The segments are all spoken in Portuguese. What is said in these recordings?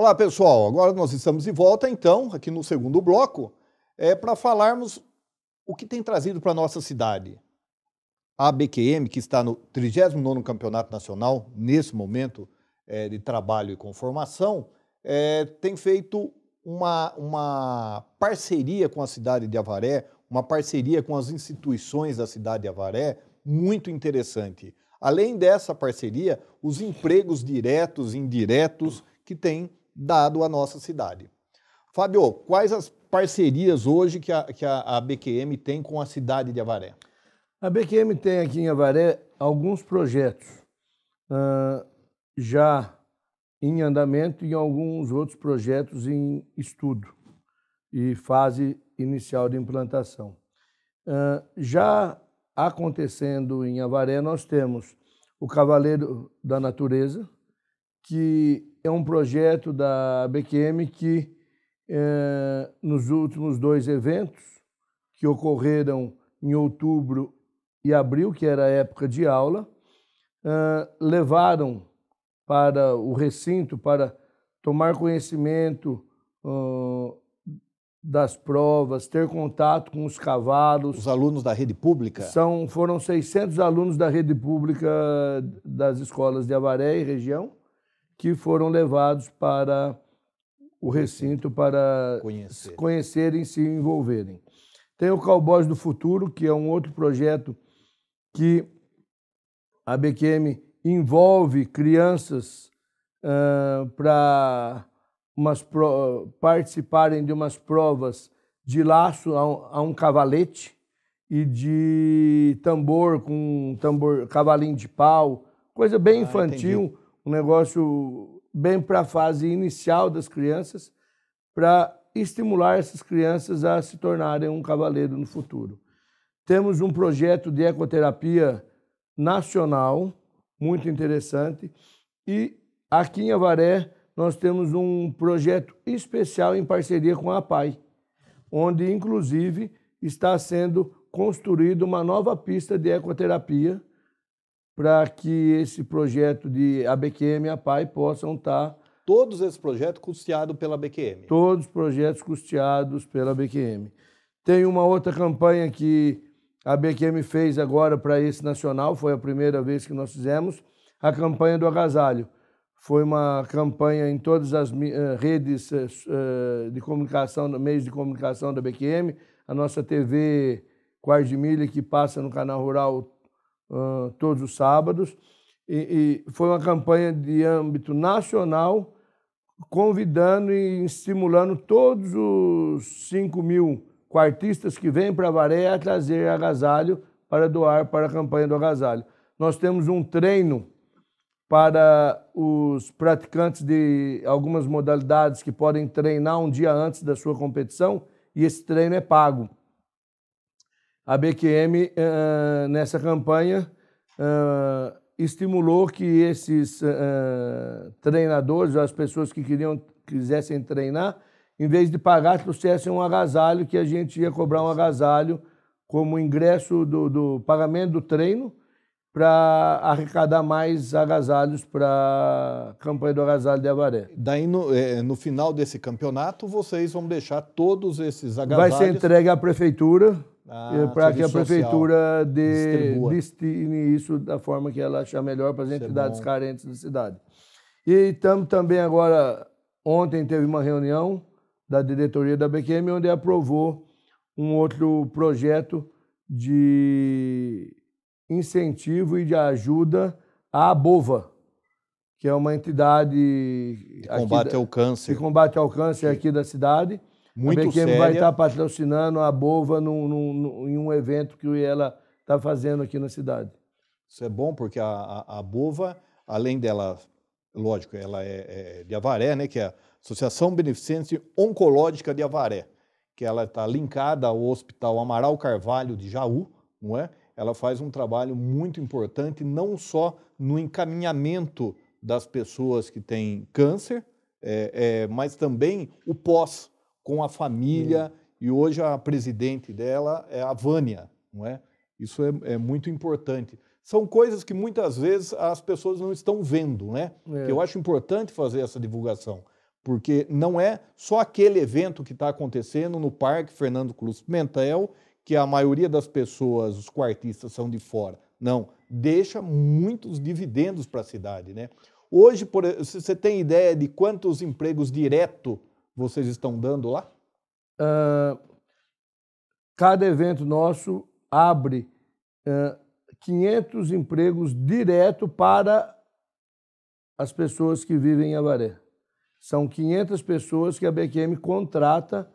Olá, pessoal. Agora nós estamos de volta, então, aqui no segundo bloco, é, para falarmos o que tem trazido para a nossa cidade. A BQM, que está no 39 Campeonato Nacional, nesse momento é, de trabalho e conformação, é, tem feito uma, uma parceria com a cidade de Avaré, uma parceria com as instituições da cidade de Avaré, muito interessante. Além dessa parceria, os empregos diretos e indiretos que tem dado à nossa cidade. Fábio, quais as parcerias hoje que a, que a, a BQM tem com a cidade de Avaré? A BQM tem aqui em Avaré alguns projetos uh, já em andamento e alguns outros projetos em estudo e fase inicial de implantação. Uh, já acontecendo em Avaré, nós temos o Cavaleiro da Natureza, que é um projeto da BQM que, é, nos últimos dois eventos, que ocorreram em outubro e abril, que era a época de aula, é, levaram para o recinto para tomar conhecimento ah, das provas, ter contato com os cavalos. Os alunos da rede pública? São, foram 600 alunos da rede pública das escolas de Avaré e região que foram levados para o recinto para Conhecer. conhecerem e se envolverem. Tem o Cowboys do Futuro, que é um outro projeto que a BQM envolve crianças uh, para pro... participarem de umas provas de laço a um, a um cavalete e de tambor com um tambor, cavalinho de pau, coisa bem ah, infantil, entendi um negócio bem para a fase inicial das crianças, para estimular essas crianças a se tornarem um cavaleiro no futuro. Temos um projeto de ecoterapia nacional, muito interessante, e aqui em Avaré nós temos um projeto especial em parceria com a PAI, onde inclusive está sendo construída uma nova pista de ecoterapia para que esse projeto de ABQM e a PAI possam estar. Tá Todos esses projetos custeados pela BQM? Todos os projetos custeados pela BQM. Tem uma outra campanha que a BQM fez agora para esse nacional, foi a primeira vez que nós fizemos, a campanha do agasalho. Foi uma campanha em todas as eh, redes eh, eh, de comunicação, meios de comunicação da BQM, a nossa TV quase de Milha, que passa no canal rural uh, todos os sábados. E, e, foi uma campanha de âmbito nacional, convidando e estimulando todos os 5 mil quartistas que vêm para Varé a trazer agasalho para doar para a campanha do agasalho. Nós temos um treino para os praticantes de algumas modalidades que podem treinar um dia antes da sua competição e esse treino é pago a BQM, uh, eh, eh, nessa campanha, uh, estimulou que esses uh, treinadores, as pessoas que queriam, quisessem treinar, em vez de pagar, trouxessem um agasalho, que a gente ia cobrar um agasalho como ingresso do, do pagamento do treino, para arrecadar mais agasalhos para a campanha do agasalho de Avaré. Daí, no, é, no, final desse campeonato, vocês vão deixar todos esses agasalhos... Vai ser entregue à prefeitura ah, para que a prefeitura de, destine isso da forma que ela achar melhor para as é entidades carentes da cidade. E estamos também agora, ontem teve uma reunião da diretoria da BQM, onde aprovou um outro projeto de incentivo e de ajuda à Bova, que é uma entidade... Que combate aqui, ao câncer. Que combate ao câncer aqui da cidade muito a Bequem séria. vai tá estar patrocinando a Bova num, num, num, em um evento que ela está fazendo aqui na cidade. Isso é bom, porque a, a, a Bova, além dela, lógico, ela é, é, de Avaré, né, que é a Associação Beneficente Oncológica de Avaré, que ela está linkada ao Hospital Amaral Carvalho de Jaú, não é? Ela faz um trabalho muito importante, não só no encaminhamento das pessoas que têm câncer, é, é, mas também o pós com a família, hum. e hoje a presidente dela é a Vânia, não é? Isso é, é, muito importante. São coisas que muitas vezes as pessoas não estão vendo, né? É. Eu acho importante fazer essa divulgação, porque não é só aquele evento que está acontecendo no Parque Fernando Cruz Pimentel, que a maioria das pessoas, os quartistas, são de fora. Não, deixa muitos dividendos para a cidade, né? Hoje, por, você tem ideia de quantos empregos direto vocês estão dando lá? Uh, cada evento nosso abre uh, 500 empregos direto para as pessoas que vivem em Avaré. São 500 pessoas que a BQM contrata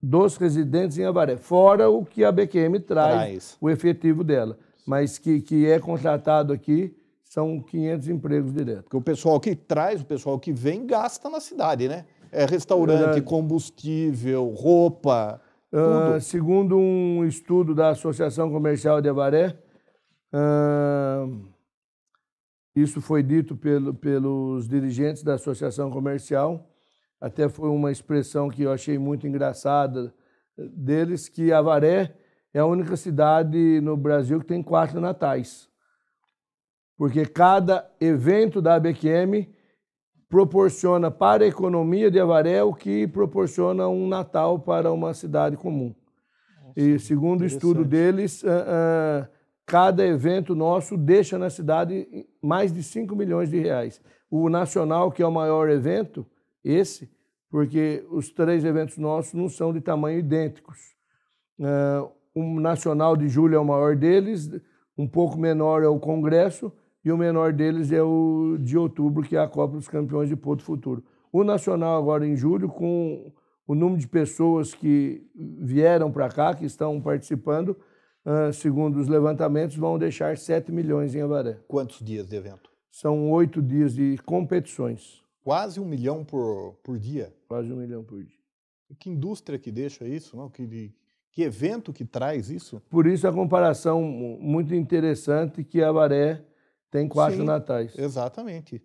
dos residentes em Avaré, fora o que a BQM traz, traz. o efetivo dela. Mas que, que é contratado aqui são 500 empregos direto. Porque o pessoal que traz, o pessoal que vem, gasta na cidade, né? é, restaurante, Verdade. É. combustível, roupa. Uh, segundo um estudo da Associação Comercial de Avaré, uh, isso foi dito pelo, pelos dirigentes da Associação Comercial, até foi uma expressão que eu achei muito engraçada eh, deles, que Avaré é a única cidade no Brasil que tem quatro natais. Porque cada evento da ABQM proporciona para a economia de Avaré o que proporciona um Natal para uma cidade comum. Nossa, e segundo o estudo deles, uh, uh, cada evento nosso deixa na cidade mais de 5 milhões de reais. O nacional, que é o maior evento, esse, porque os três eventos nossos não são de tamanho idênticos. Uh, o nacional de julho é o maior deles, um pouco menor é o congresso, e o menor deles é o de outubro, que é a Copa dos Campeões de Porto Futuro. O Nacional agora em julho, com o número de pessoas que vieram para cá, que estão participando, ah, segundo os levantamentos, vão deixar 7 milhões em Avaré. Quantos dias de evento? São oito dias de competições. Quase um milhão por, por dia? Quase um milhão por dia. Que indústria que deixa isso? Não? Que, que evento que traz isso? Por isso a comparação muito interessante que Avaré tem quatro Sim, natais. Exatamente.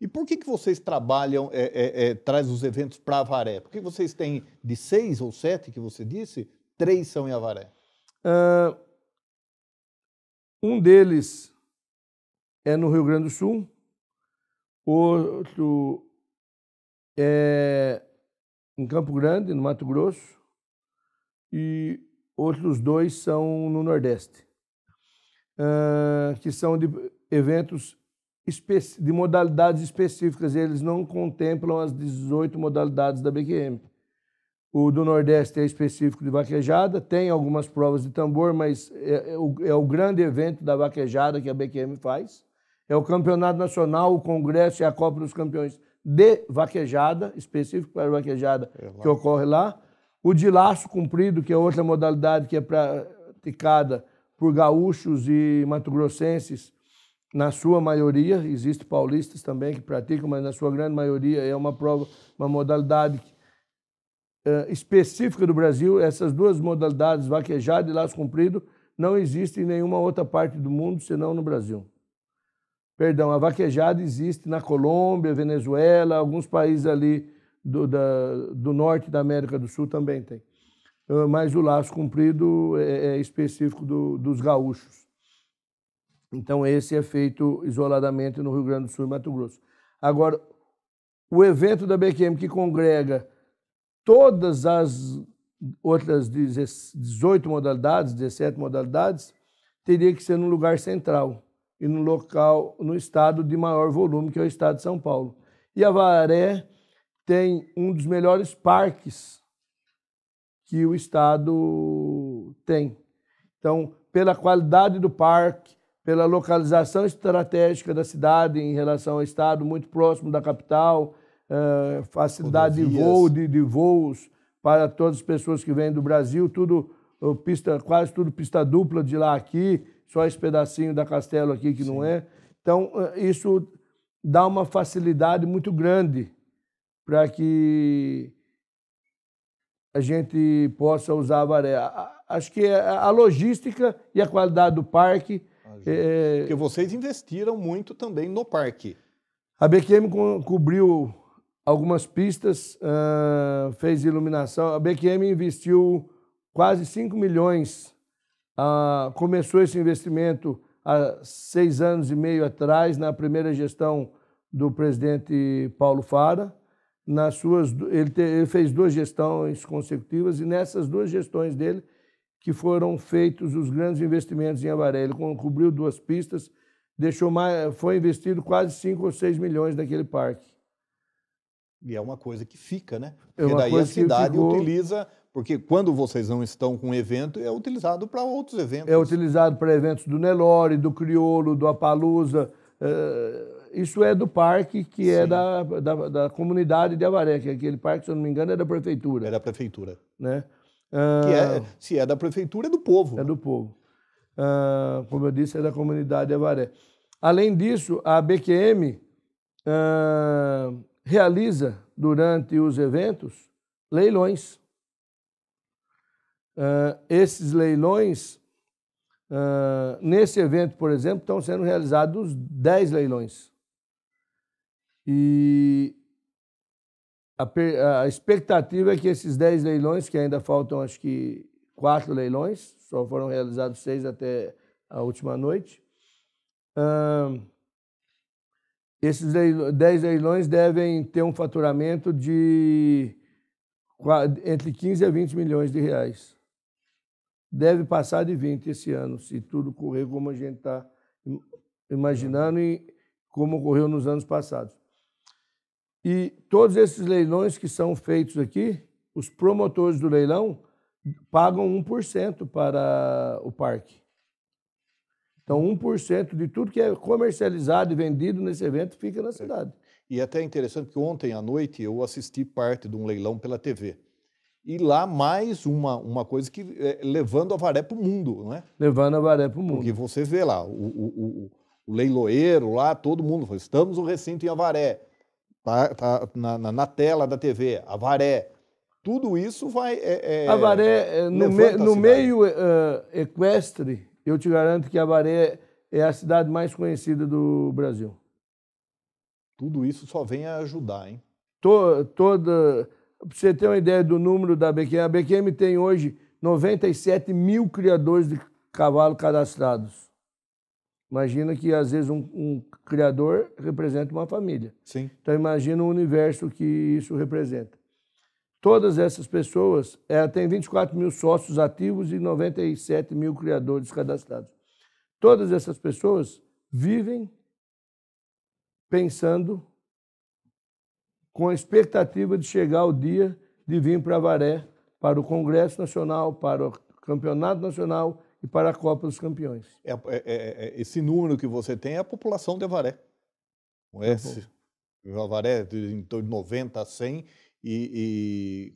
E por que, que vocês trabalham, é, é, é, traz os eventos para Avaré? Por que vocês têm de seis ou sete que você disse, três são em Avaré? Uh, um deles é no Rio Grande do Sul, outro é em Campo Grande, no Mato Grosso, e outros dois são no Nordeste uh, que são de eventos de modalidades específicas, eles não contemplam as 18 modalidades da BQM. O do Nordeste é específico de vaquejada, tem algumas provas de tambor, mas é, é, o, é, o, grande evento da vaquejada que a BQM faz. É o Campeonato Nacional, o Congresso e a Copa dos Campeões de vaquejada, específico para vaquejada é que ocorre lá. O de laço comprido, que é outra modalidade que é praticada por gaúchos e mato-grossenses, na sua maioria, existe paulistas também que praticam, mas na sua grande maioria é uma prova, uma modalidade eh, específica do Brasil. Essas duas modalidades, vaquejada e laço comprido, não existem em nenhuma outra parte do mundo senão no Brasil. Perdão, a vaquejada existe na Colômbia, Venezuela, alguns países ali do, da, do norte da América do Sul também tem. Ah, mas o laço comprido é, é específico do, dos gaúchos. Então, esse é feito isoladamente no Rio Grande do Sul e Mato Grosso. Agora, o evento da BQM que congrega todas as outras 18 modalidades, 17 modalidades, teria que ser num lugar central e num local, no estado de maior volume, que é o estado de São Paulo. E a Varé tem um dos melhores parques que o Estado tem. Então, pela qualidade do parque, pela localização estratégica da cidade em relação ao Estado, muito próximo da capital, uh, eh, facilidade de voo, de, de, voos para todas as pessoas que vêm do Brasil, tudo pista, quase tudo pista dupla de lá aqui, só esse pedacinho da Castelo aqui que Sim. não é. Então, uh, isso dá uma facilidade muito grande para que a gente possa usar a Varé. Acho que é a logística e a qualidade do parque. Ah, é... Porque vocês investiram muito também no parque. A BQM co cobriu algumas pistas, uh, fez iluminação. A BQM investiu quase 5 milhões. Uh, começou esse investimento há seis anos e meio atrás, na primeira gestão do presidente Paulo Fara nas suas ele, te, ele fez duas gestões consecutivas e nessas duas gestões dele que foram feitos os grandes investimentos em Avaré. Ele cobriu duas pistas, deixou mais, foi investido quase 5 ou 6 milhões naquele parque. E é uma coisa que fica, né? É porque é daí a cidade ficou... utiliza, porque quando vocês não estão com um evento, é utilizado para outros eventos. É utilizado para eventos do Nelore, do Criolo, do Apalusa. Eh, isso é do parque que é Sim. é da, da, da, comunidade de Avaré, que é aquele parque, se eu não me engano, é da prefeitura. É da prefeitura. Né? Ah, que é, ah, se é da prefeitura, é do povo. É do povo. Ah, como eu disse, é da comunidade de Avaré. Além disso, a BQM ah, realiza, durante os eventos, leilões. Ah, esses leilões Uh, nesse evento, por exemplo, estão sendo realizados 10 leilões. E a, a expectativa é que esses 10 leilões, que ainda faltam acho que quatro leilões, só foram realizados seis até a última noite, esses 10 leilões devem ter um faturamento de entre 15 a 20 milhões de reais. Deve passar de 20 esse ano, se tudo correr como a gente está imaginando e como ocorreu nos anos passados. E todos esses leilões que são feitos aqui, os promotores do leilão pagam 1% para o parque. Então, 1% de tudo que é comercializado e vendido nesse evento fica na cidade. E é até é interessante que ontem à noite eu assisti parte de um leilão pela TV. E lá mais uma, uma coisa que é levando a varé para o mundo, não é? Levando a varé para o mundo. Porque você vê lá, o, o, o, o leiloeiro lá, todo mundo estamos no recinto em Avaré tá, tá na, na, tela da TV, a varé. Tudo isso vai. É, é, é a varé, no, me, no meio uh, equestre, eu te garanto que a varé é a cidade mais conhecida do Brasil. Tudo isso só vem a ajudar, hein? To, toda. Para você ter uma ideia do número da BQM, a BQM tem hoje 97 mil criadores de cavalo cadastrados. Imagina que às vezes um, um, criador representa uma família. Sim. Então imagina o universo que isso representa. Todas essas pessoas, ela é, tem 24 mil sócios ativos e 97 mil criadores cadastrados. Todas essas pessoas vivem pensando com a expectativa de chegar o dia de vir para Varé, para o Congresso Nacional, para o Campeonato Nacional e para a Copa dos Campeões. É, é, é, é, esse número que você tem é a população de Avaré. O é S, o Avaré de em torno de 90 a 100, e,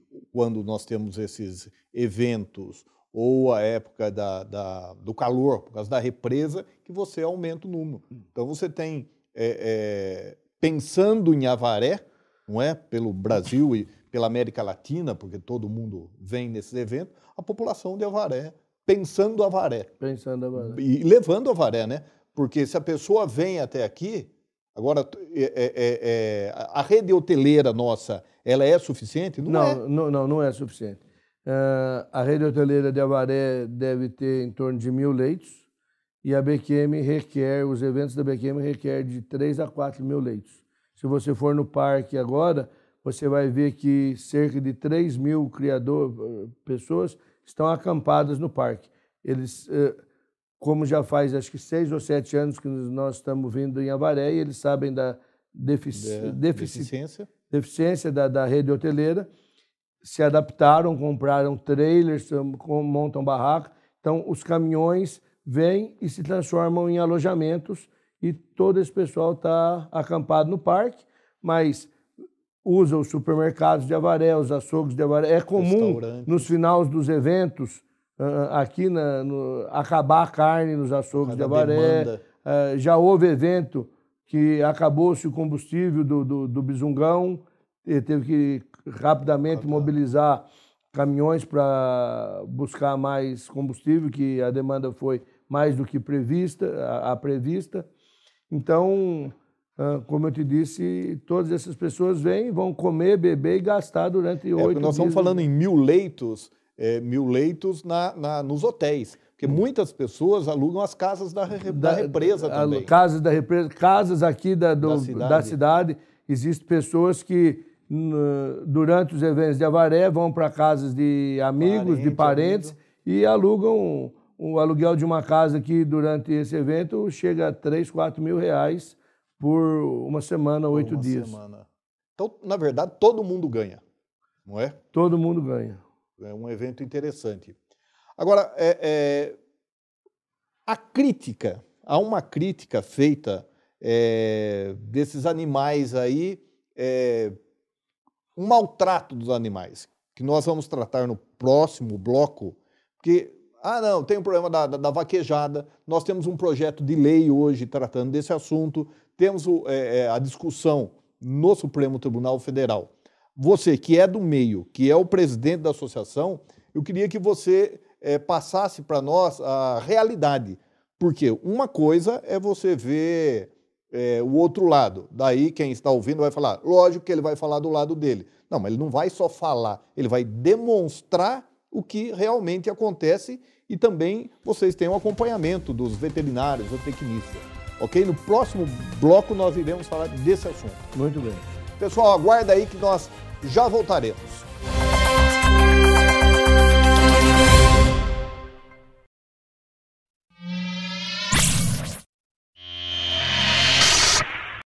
e, quando nós temos esses eventos ou a época da, da, do calor, por causa da represa, que você aumenta o número. Hum. Então você tem, é, pensando em Avaré, não é? Pelo Brasil e pela América Latina, porque todo mundo vem nesses eventos, a população de Avaré pensando a varé. Pensando a varé. E levando a varé, né? Porque se a pessoa vem até aqui, agora é, é, é, é a rede hoteleira nossa, ela é suficiente? Não, não, é. não, não, não, é suficiente. Uh, a rede hoteleira de Avaré deve ter em torno de mil leitos e a BQM requer, os eventos da BQM requer de 3 a 4 mil leitos. Se você for no parque agora, você vai ver que cerca de 3 mil criador, ah, pessoas estão acampadas no parque. Eles, eh, como já faz acho que seis ou sete anos que nós estamos vindo em Avaré, eles sabem da, defici da defici deficiência, deficiência da, da rede hoteleira, se adaptaram, compraram trailers, montam barraca. Então, os caminhões vêm e se transformam em alojamentos e todo esse pessoal está acampado no parque, mas usa os supermercados de Avaré, os açougues de Avaré. É comum nos finais dos eventos ah, ah, aqui na, no, acabar a carne nos açougues Cada de Avaré. Uh, já houve evento que acabou-se o combustível do, do, do Bizungão, e teve que rapidamente ah, tá. mobilizar caminhões para buscar mais combustível, que a demanda foi mais do que prevista, a, a prevista. Então, ah, como eu te disse, todas essas pessoas vêm, vão comer, beber e gastar durante é, oito é, dias. Nós estamos falando em mil leitos, é, mil leitos na, na, nos hotéis. Porque hum. muitas pessoas alugam as casas da, da, da represa também. Casas da represa, casas aqui da, do, da, cidade. da cidade. Existem pessoas que, durante os eventos de avaré, vão para casas de amigos, Parente, de parentes, amigo. e alugam o aluguel de uma casa aqui durante esse evento chega a 3, 4 mil reais por uma semana, por oito uma dias. Semana. Então, na verdade, todo mundo ganha, não é? Todo mundo ganha. É um evento interessante. Agora, é, é, a crítica, há uma crítica feita é, desses animais aí, um é, maltrato dos animais, que nós vamos tratar no próximo bloco, porque ah, não, tem o um problema da, da, da, vaquejada. Nós temos um projeto de lei hoje tratando desse assunto. Temos o, é, é, a discussão no Supremo Tribunal Federal. Você que é do meio, que é o presidente da associação, eu queria que você é, passasse para nós a realidade. Porque uma coisa é você ver é, o outro lado. Daí quem está ouvindo vai falar, lógico que ele vai falar do lado dele. Não, mas ele não vai só falar, ele vai demonstrar o que realmente acontece e também vocês têm o um acompanhamento dos veterinários, tecnistas. Ok? No próximo bloco nós iremos falar desse assunto. Muito bem. Pessoal, aguarda aí que nós já voltaremos.